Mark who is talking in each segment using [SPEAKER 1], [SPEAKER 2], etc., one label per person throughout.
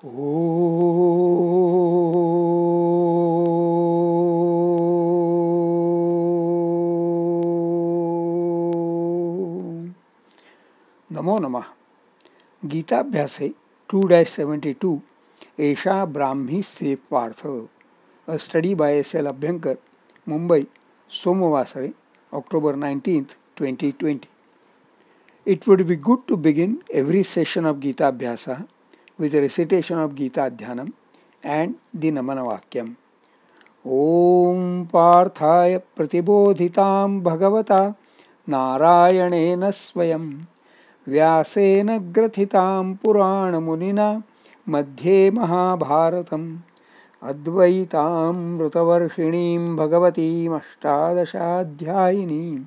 [SPEAKER 1] नमो नमः गीताभ्यासे टू डैश सेवेंटी टू एषा ब्राह्मी स्थे Partha a study by S L Abhyankar Mumbai सोमवासरे October nineteenth twenty twenty It would be good to begin every session of Gita Abhyasa with the recitation of Gita Dhyanam and the Namanavakyam. ॐ पार्थाय प्रतिबोधितां भगवता नारायणेन स्वयं व्यासेन ग्रथितां पुराणमुनिना मध्ये महाभारतम् अद्वैतामृतवर्षिणीं भगवतीमष्टादशाध्यायिनीम्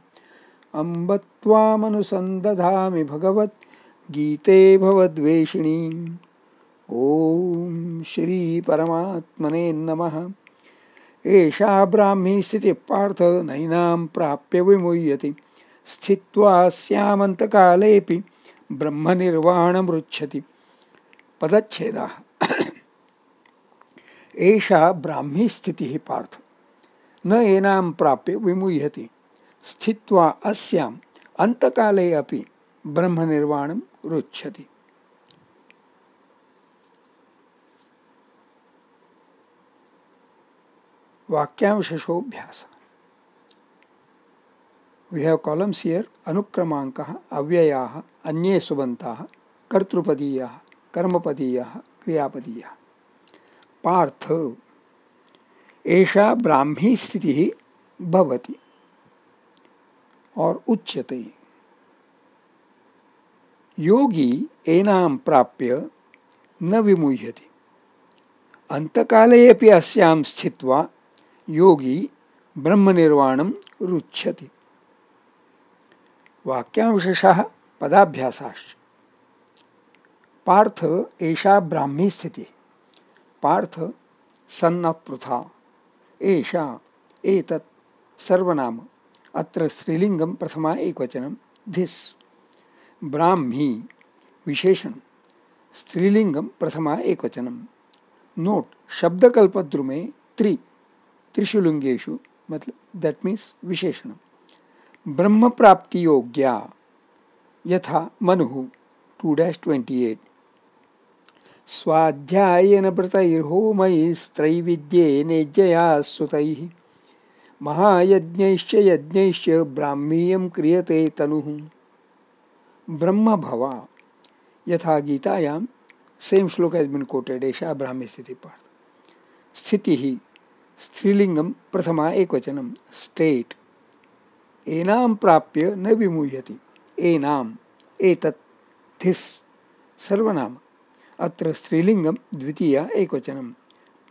[SPEAKER 1] अम्ब त्वामनुसन्दधामि भगवद्गीते भवद्वेषिणीम् ॐ श्रीपरमात्मने नमः एषा ब्राह्मी स्थितिः पार्थ नैनां प्राप्य विमुह्यति स्थित्वा स्यामन्तकालेऽपि ब्रह्मनिर्वाणमृच्छति पदच्छेदाः एषा ब्राह्मी स्थितिः पार्थ न एनां प्राप्य विमुह्यति स्थित्वा अस्याम् अन्तकाले अपि ब्रह्मनिर्वाणं रोचते वाक्यांशोभ्यास वी हेव कॉलम्स हियर अनुक्रमांक अव्यया अन्े सुबंता कर्तृपदीय कर्मपदीय क्रियापदीय पार्थ एषा ब्राह्मी स्थिति भवति और उच्यते योगी एनाम प्राप्य न विमुह्यति अंतकाले अपि योगी ब्रह्मनिर्वाणं रुच्यति वाक्यांशेषः पदाभ्यासाश्च पार्थ एषा ब्राह्मी स्थिति पार्थ सन्नपृथा एषा एतत् सर्वनाम अत्र स्त्रीलिंगम प्रथमा एकवचनम धिस ब्राह्मी विशेषण स्त्रीलिंग प्रथमा एकवचनम नोट शब्दकल्पद्रुमे त्रि त्रिशुलिंगेशु मतलब दैट मीन्स विशेषण ब्रह्म प्राप्ति योग्या यथा Manu two dash twenty eight स्वाध्यायन व्रतैर्होमैस्त्रैविद्येनेज्यया सुत महायज्ञ यज्ञ ब्राह्मीय क्रियते तनु ब्रह्म भवा यथा गीतायां सेम श्लोक एज बिन कोटेड एषा ब्राह्मी स्थिति पाठ स्थिति स्त्रीलिंगम प्रथमा एकवचनम स्टेट एनाम प्राप्य न विमूयति एनाम एतत् धिस सर्वनाम अत्र स्त्रीलिंगम द्वितीया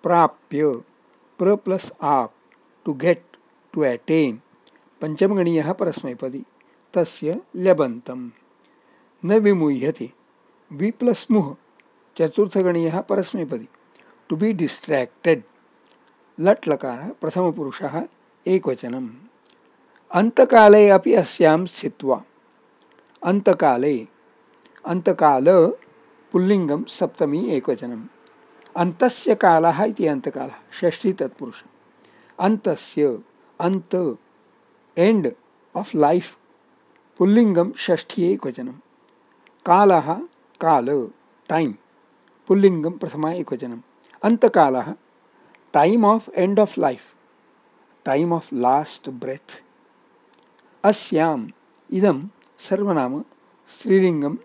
[SPEAKER 1] प्राप्य प्र प्लस आ टू गेट टू एटेन पंचमगणीय परस्मैपदी तस्य लबन्तम् न विमूति वि प्लस मुह चतुर्थगणीय परस्मैपदी टू बी डिस्ट्रैक्टेड लट् लकारः प्रथमपुरुषः एकवचनम् अन्तकाले अपि अस्यां स्थित्वा अन्तकाले अन्तकाल पुल्लिङ्गं सप्तमी एकवचनम् अन्तस्य कालः इति अन्तकालः षष्ठी तत्पुरुष अन्तस्य अन्त एण्ड् आफ् लैफ् पुल्लिङ्गं षष्ठी एकवचनं कालः काल टैम् पुल्लिङ्गं प्रथमा एकवचनम् अन्तकालः time of end of life time of last breath अस्याम इदम सर्वनाम स्त्रीलिंगम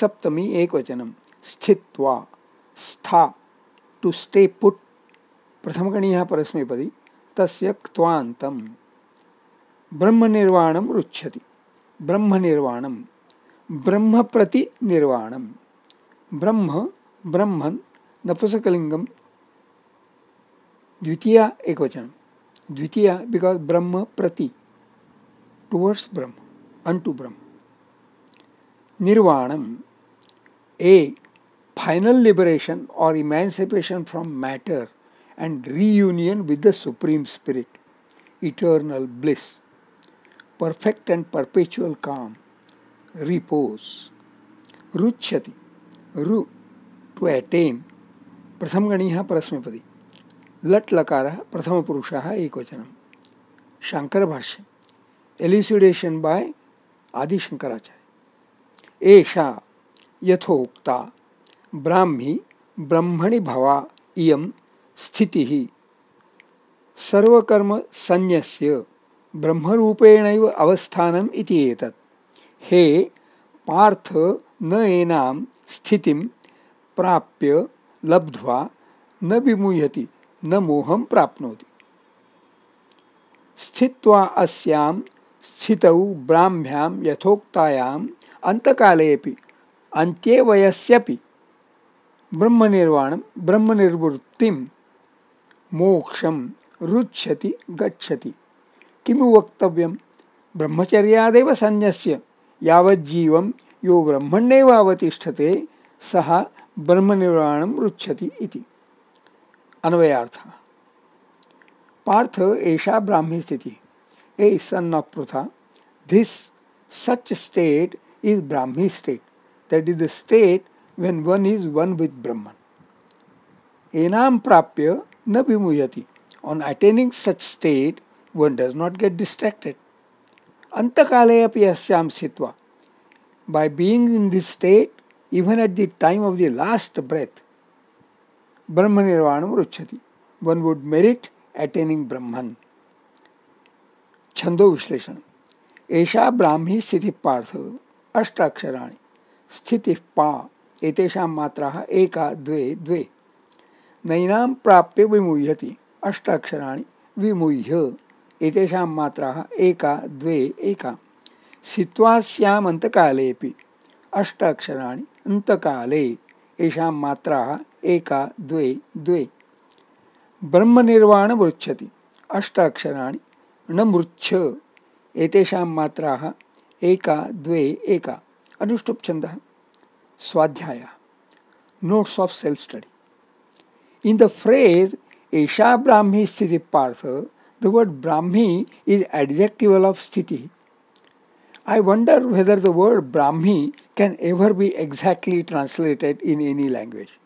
[SPEAKER 1] सप्तमी एकवचनम स्थित्वा स्था टू स्टे पुट प्रथमगणीयः परस्मैपदी तस्य ब्रह्म ब्रह्मनिर्वाणं रुच्छति ब्रह्म ब्रह्मप्रतिनिर्वाणं ब्रह्म ब्रह्म ब्रह्मन् नपुंसकलिङ्गं द्वितीय वचन द्वितीय बिकॉज ब्रह्म प्रति टुवर्ड्स ब्रह्म टू ब्रह्म निर्वाण ए final liberation or emancipation from matter and reunion with the supreme spirit eternal bliss perfect and perpetual calm repose रुच्छति रु टू एटेन प्रथम गणी प्रश्नपदी लट् लकारः प्रथमपुरुषः एकवचनं शंकरभाष्य एलिसिडेशन् बाय आदिशंकराचार्य एषा यथोक्ता ब्राह्मी ब्रह्मणि भवा इयं स्थितिः सर्वकर्मसंन्यस्य ब्रह्मरूपेणैव अवस्थानम् इति एतत् हे पार्थ न एनां स्थितिं प्राप्य लब्ध्वा न विमुह्यति न मोहं प्राप्नोति स्थित्वा अस्यां स्थितौ ब्राह्म्यां यथोक्तायाम् अन्तकालेऽपि अन्त्ये वयस्यपि ब्रह्मनिर्वाणं ब्रह्मनिर्वृत्तिं मोक्षं रुच्छति गच्छति किमु वक्तव्यं ब्रह्मचर्यादेव सन्न्यस्य यावज्जीवं यो ब्रह्मण्येव अवतिष्ठते सः ब्रह्मनिर्वाणं रुच्छति इति अन्वयार्थ पार्थ एषा ब्राह्मी स्थिति a son of Pritha this such state is Brahmi state that is the state when one is one with Brahman एनाम प्राप्य न विमुयती on attaining such state one does not get distracted अंत काले स्थित by being in this state even at the time of the last breath Brahman Nirvanam Ruchati. One would merit attaining Brahman. छंदो विश्लेषण एषा ब्राह्मी स्थिति पार्थ अष्टाक्षराणि स्थिति पा एतेषां मात्राः एका द्वे द्वे नैनां प्राप्य विमुह्यति अष्टाक्षराणि विमूह्य एतेषां मात्राः एका द्वे एका स्थित्वा स्यामन्तकालेऽपि अष्टाक्षराणि अन्तकाले येषां मात्राः एक द्वे द्वे ब्रह्म निर्वाण मृच्छति अष्टाक्षरा न मृच्छ एतेषा मात्रा एका द्वे एका अनुष्टुप छंद स्वाध्याय notes of self study in the phrase एशा ब्राह्मी स्थिति Partha the word Brahmi is adjectival of sthiti I wonder whether the word Brahmi can ever be exactly translated in any language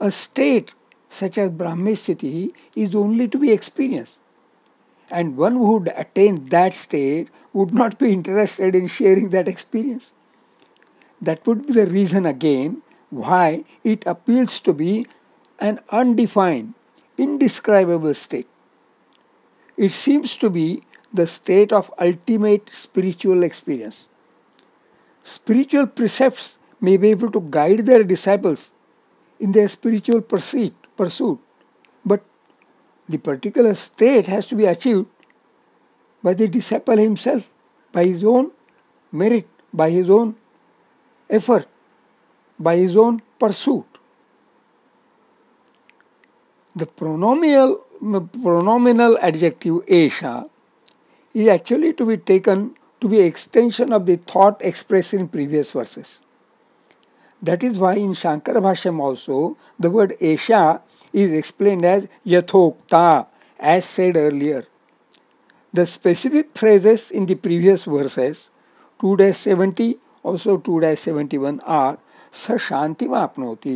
[SPEAKER 1] A state such as Brahmesthiti is only to be experienced. And one who would attain that state would not be interested in sharing that experience. That would be the reason again why it appeals to be an undefined, indescribable state. It seems to be the state of ultimate spiritual experience. Spiritual precepts may be able to guide their disciples in their spiritual pursuit, pursuit. But the particular state has to be achieved by the disciple himself, by his own merit, by his own effort, by his own pursuit. The pronominal, pronominal adjective Asha is actually to be taken to be extension of the thought expressed in previous verses. That is why in Shankara Bhashyam also the word Esha is explained as Yathokta as said earlier. The specific phrases in the previous verses 2 70 also 2 71 are स शांतिम आपनोति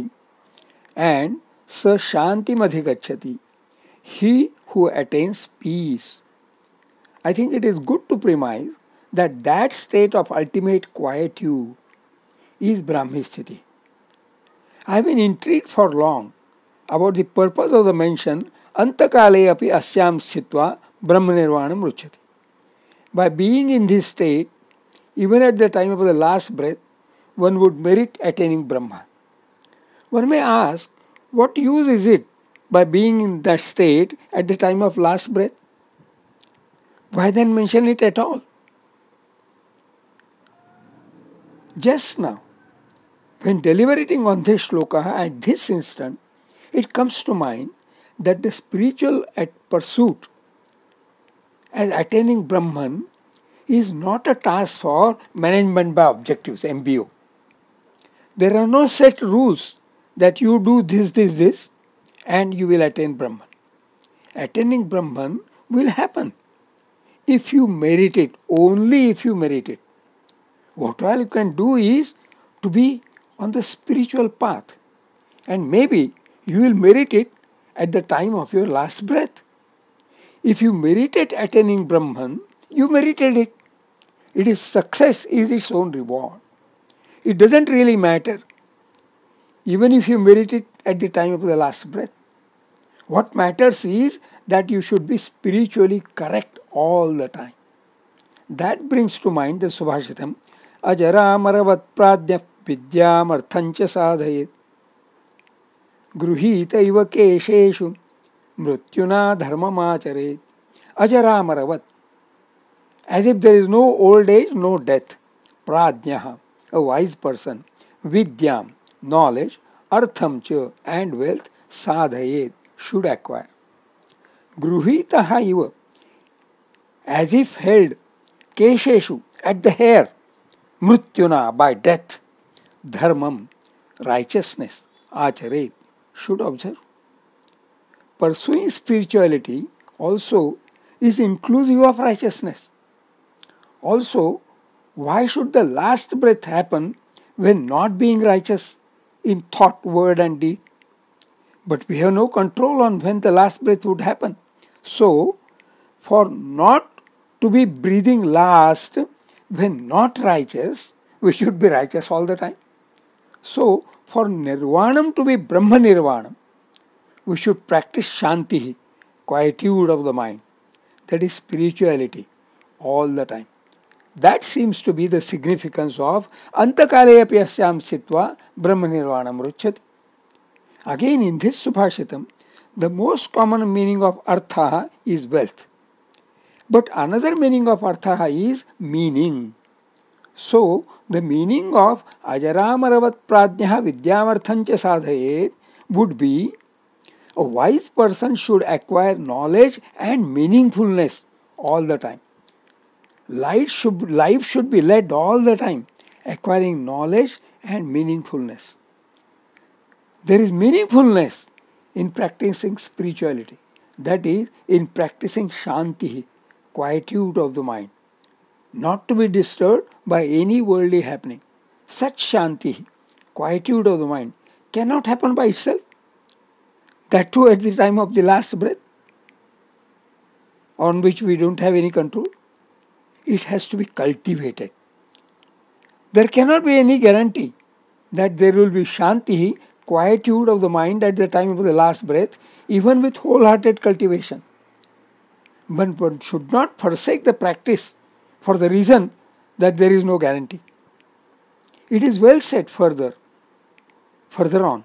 [SPEAKER 1] and स शांतिम अधिगच्छति he who attains peace I think it is that that state of ultimate quietude is Brahmisthiti. I have been intrigued for long about the purpose of the mention Antakale api asyam sthitva brahmanirvanam ruchati. By being in this state, even at the time of the last breath, one would merit attaining Brahma. One may ask, what use is it by being in that state at the time of last breath? Why then mention it at all? Just now, when deliberating on this shloka at this instant, it comes to mind that the spiritual pursuit as attaining Brahman is not a task for management by objectives, MBO. There are no set rules that you do this, this, this, and you will attain Brahman. Attaining Brahman will happen if you merit it, only if you merit it. What all you can do is to be on the spiritual path and maybe you will merit it at the time of your last breath. If you merited attaining Brahman, you merited it. It is success is its own reward. It doesn't really matter. Even if you merit it at the time of the last breath. What matters is that you should be spiritually correct all the time. That brings to mind the Subhashitam अजरामरवत्प्राज्ञः विद्यामर्थं साधय गृहीत इव मृत्युना धर्ममाचरेत् अजरामरवत् as if there is no old age no death प्राज्ञ a wise person विद्या नॉलेज अर्थम च एंड वेल्थ साधये शुड एक्वायर गृहीत इव एज इफ हेल्ड केशेशु at the hair Mrityuna by death, dharmam, righteousness, acharet, should observe. Pursuing spirituality also is inclusive of righteousness. Also, why should the last breath happen when not being righteous in thought, word, and deed? But we have no control on when the last breath would happen. So, for not to be breathing last, when not righteous, we should be righteous all the time. So, for nirvanam to be Brahma nirvanam, we should practice shanti, quietude of the mind. That is spirituality all the time. That seems to be the significance of antakale apyasyam sitva Brahma nirvanam ruchati. Again, in this subhashitam, the most common meaning of artha is wealth. But another meaning of artha is meaning. So, the meaning of Ajaramaravat Pradnyaha Vidyamarthancha Sadhayet would be a wise person should acquire knowledge and meaningfulness all the time. Life should, life should be led all the time, acquiring knowledge and meaningfulness. There is meaningfulness in practicing spirituality, that is, in practicing Shanti, quietude of the mind, not to be disturbed by any worldly happening. Such shanti, quietude of the mind, cannot happen by itself. That too at the time of the last breath, on which we don't have any control. It has to be cultivated. There cannot be any guarantee that there will be shanti, quietude of the mind at the time of the last breath, even with wholehearted cultivation. But one should not forsake the practice for the reason that there is no guarantee. It is well said further, further on.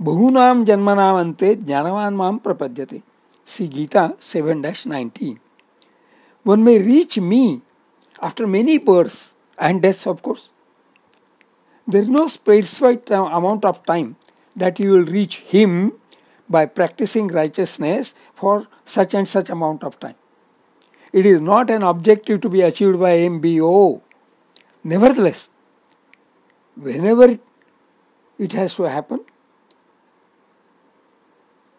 [SPEAKER 1] Bahunam Janmanam Ante Jnanavan Mam Prapadyate. See Gita 7 19. One may reach me after many births and deaths, of course. There is no specified amount of time that you will reach Him by practicing righteousness for such and such amount of time. It is not an objective to be achieved by MBO. Nevertheless, whenever it has to happen,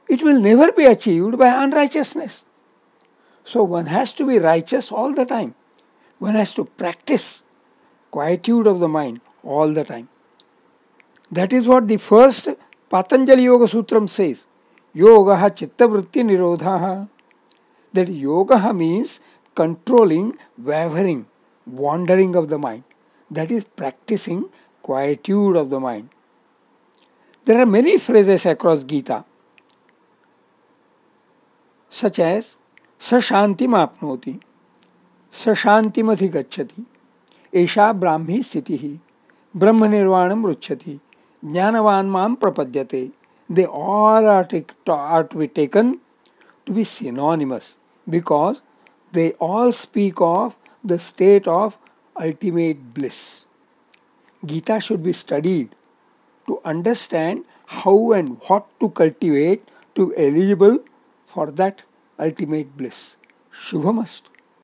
[SPEAKER 1] it will never be achieved by unrighteousness. So one has to be righteous all the time. One has to practice quietude of the mind all the time. That is what the first Patanjali Yoga Sutram says. योगः चित्तवृत्तिनिरोधः that योगः means controlling wavering wandering of the mind that is practicing quietude of the mind there are many phrases across Gita स चेस् स शान्तिम् आप्नोति स शान्तिमधिगच्छति एषा ब्राह्मी स्थितिः ब्रह्मनिर्वाणं रुच्यति ज्ञानवान् मां प्रपद्यते they all are, take, are to be taken to be synonymous because they all speak of the state of ultimate bliss. Gita should be studied to understand how and what to cultivate to eligible for that ultimate bliss. Shubhamast.